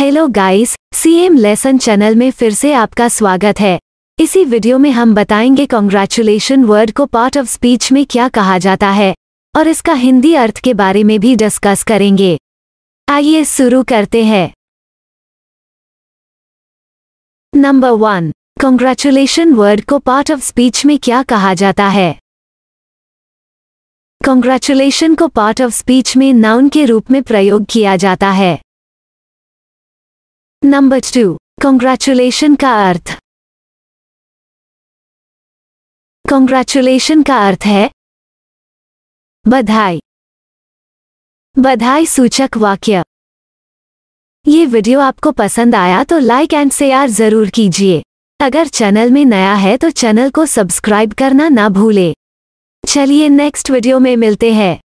hello guys CM lesson channel में फिर से आपका स्वागत है इसी वीडियो में हम बताएंगे कॉन्ग्रेचुलेशन वर्ड को पार्ट ऑफ स्पीच में क्या कहा जाता है और इसका हिंदी अर्थ के बारे में भी डिस्कस करेंगे आइए शुरू करते हैं नंबर वन कॉन्ग्रेचुलेशन वर्ड को पार्ट ऑफ स्पीच में क्या कहा जाता है कॉन्ग्रेचुलेशन को पार्ट ऑफ स्पीच में नाउन के रूप में प्रयोग किया जाता है नंबर टू कॉन्ग्रेचुलेशन का अर्थ कॉन्ग्रेचुलेशन का अर्थ है बधाई बधाई सूचक वाक्य ये वीडियो आपको पसंद आया तो लाइक एंड शेयर जरूर कीजिए अगर चैनल में नया है तो चैनल को सब्सक्राइब करना ना भूले चलिए नेक्स्ट वीडियो में मिलते हैं